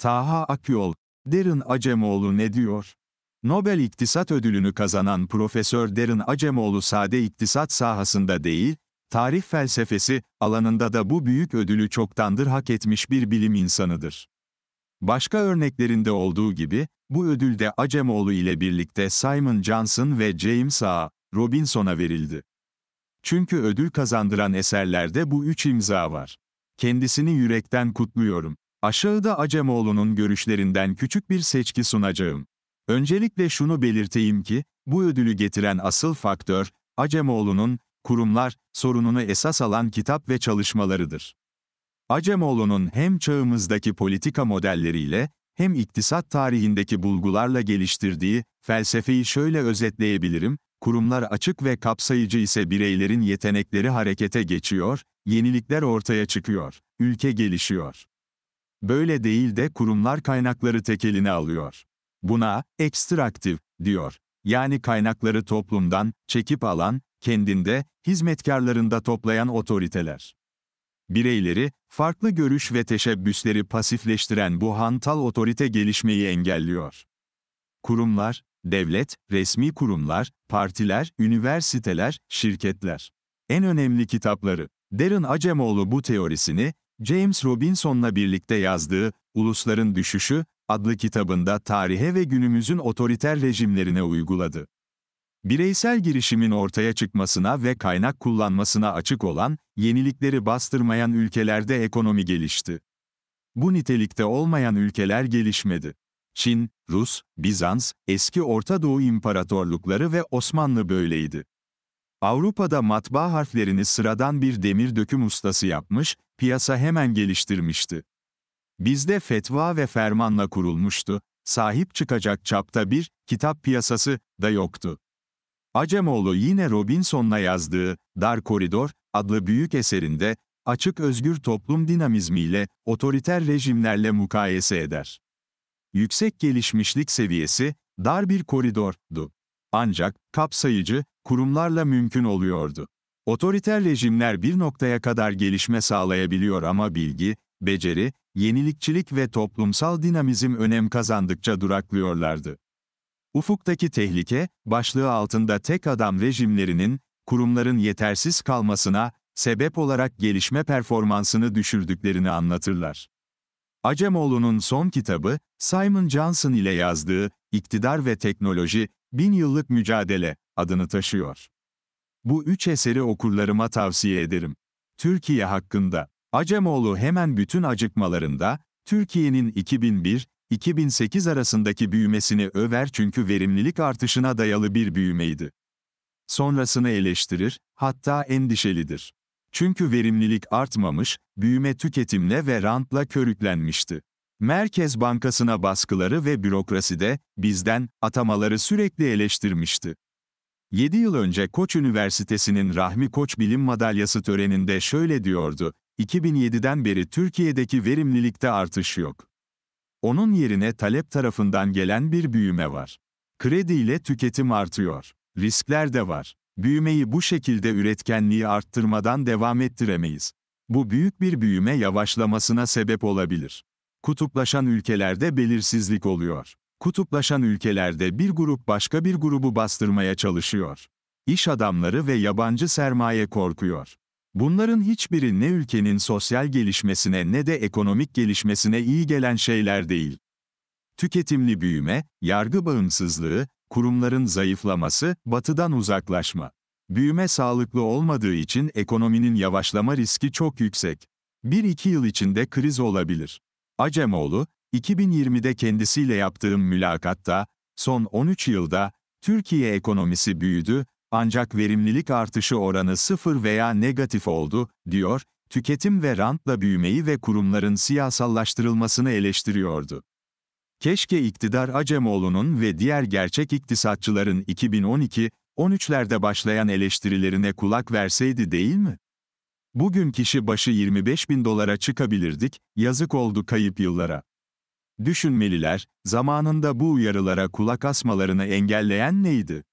Taha Akyol, Derin Acemoğlu ne diyor? Nobel İktisat Ödülünü kazanan Profesör Derin Acemoğlu sade iktisat sahasında değil, tarih felsefesi alanında da bu büyük ödülü çoktandır hak etmiş bir bilim insanıdır. Başka örneklerinde olduğu gibi, bu ödülde de Acemoğlu ile birlikte Simon Johnson ve James A. Robinson'a verildi. Çünkü ödül kazandıran eserlerde bu üç imza var. Kendisini yürekten kutluyorum. Aşağıda Acemoğlu'nun görüşlerinden küçük bir seçki sunacağım. Öncelikle şunu belirteyim ki, bu ödülü getiren asıl faktör, Acemoğlu'nun, kurumlar, sorununu esas alan kitap ve çalışmalarıdır. Acemoğlu'nun hem çağımızdaki politika modelleriyle, hem iktisat tarihindeki bulgularla geliştirdiği, felsefeyi şöyle özetleyebilirim, kurumlar açık ve kapsayıcı ise bireylerin yetenekleri harekete geçiyor, yenilikler ortaya çıkıyor, ülke gelişiyor. Böyle değil de kurumlar kaynakları tekeline alıyor. Buna ekstraktif diyor. Yani kaynakları toplumdan çekip alan, kendinde, hizmetkarlarında toplayan otoriteler. Bireyleri, farklı görüş ve teşebbüsleri pasifleştiren bu hantal otorite gelişmeyi engelliyor. Kurumlar, devlet, resmi kurumlar, partiler, üniversiteler, şirketler. En önemli kitapları, Derin Acemoğlu bu teorisini, James Robinson'la birlikte yazdığı Ulusların Düşüşü adlı kitabında tarihe ve günümüzün otoriter rejimlerine uyguladı. Bireysel girişimin ortaya çıkmasına ve kaynak kullanmasına açık olan, yenilikleri bastırmayan ülkelerde ekonomi gelişti. Bu nitelikte olmayan ülkeler gelişmedi. Çin, Rus, Bizans, eski Orta Doğu imparatorlukları ve Osmanlı böyleydi. Avrupa'da matbaa harflerini sıradan bir demir döküm ustası yapmış, piyasa hemen geliştirmişti. Bizde fetva ve fermanla kurulmuştu, sahip çıkacak çapta bir kitap piyasası da yoktu. Acemoğlu yine Robinson'la yazdığı Dar Koridor adlı büyük eserinde açık özgür toplum dinamizmiyle otoriter rejimlerle mukayese eder. Yüksek gelişmişlik seviyesi dar bir koridordu. Ancak kapsayıcı kurumlarla mümkün oluyordu. Otoriter rejimler bir noktaya kadar gelişme sağlayabiliyor ama bilgi, beceri, yenilikçilik ve toplumsal dinamizm önem kazandıkça duraklıyorlardı. Ufuktaki tehlike, başlığı altında tek adam rejimlerinin, kurumların yetersiz kalmasına, sebep olarak gelişme performansını düşürdüklerini anlatırlar. Acemoğlu'nun son kitabı, Simon Johnson ile yazdığı İktidar ve Teknoloji, Bin Yıllık Mücadele adını taşıyor. Bu üç eseri okurlarıma tavsiye ederim. Türkiye hakkında, Acemoğlu hemen bütün acıkmalarında, Türkiye'nin 2001-2008 arasındaki büyümesini över çünkü verimlilik artışına dayalı bir büyümeydi. Sonrasını eleştirir, hatta endişelidir. Çünkü verimlilik artmamış, büyüme tüketimle ve rantla körüklenmişti. Merkez Bankası'na baskıları ve bürokraside, bizden, atamaları sürekli eleştirmişti. 7 yıl önce Koç Üniversitesi'nin Rahmi Koç Bilim Madalyası töreninde şöyle diyordu, 2007'den beri Türkiye'deki verimlilikte artış yok. Onun yerine talep tarafından gelen bir büyüme var. Kredi ile tüketim artıyor. Riskler de var. Büyümeyi bu şekilde üretkenliği arttırmadan devam ettiremeyiz. Bu büyük bir büyüme yavaşlamasına sebep olabilir. Kutuplaşan ülkelerde belirsizlik oluyor. Kutuplaşan ülkelerde bir grup başka bir grubu bastırmaya çalışıyor. İş adamları ve yabancı sermaye korkuyor. Bunların hiçbiri ne ülkenin sosyal gelişmesine ne de ekonomik gelişmesine iyi gelen şeyler değil. Tüketimli büyüme, yargı bağımsızlığı, kurumların zayıflaması, batıdan uzaklaşma. Büyüme sağlıklı olmadığı için ekonominin yavaşlama riski çok yüksek. 1-2 yıl içinde kriz olabilir. Acemoğlu, 2020'de kendisiyle yaptığım mülakatta, son 13 yılda, Türkiye ekonomisi büyüdü, ancak verimlilik artışı oranı sıfır veya negatif oldu, diyor, tüketim ve rantla büyümeyi ve kurumların siyasallaştırılmasını eleştiriyordu. Keşke iktidar Acemoğlu'nun ve diğer gerçek iktisatçıların 2012-13'lerde başlayan eleştirilerine kulak verseydi değil mi? Bugün kişi başı 25 bin dolara çıkabilirdik, yazık oldu kayıp yıllara. Düşünmeliler, zamanında bu uyarılara kulak asmalarını engelleyen neydi?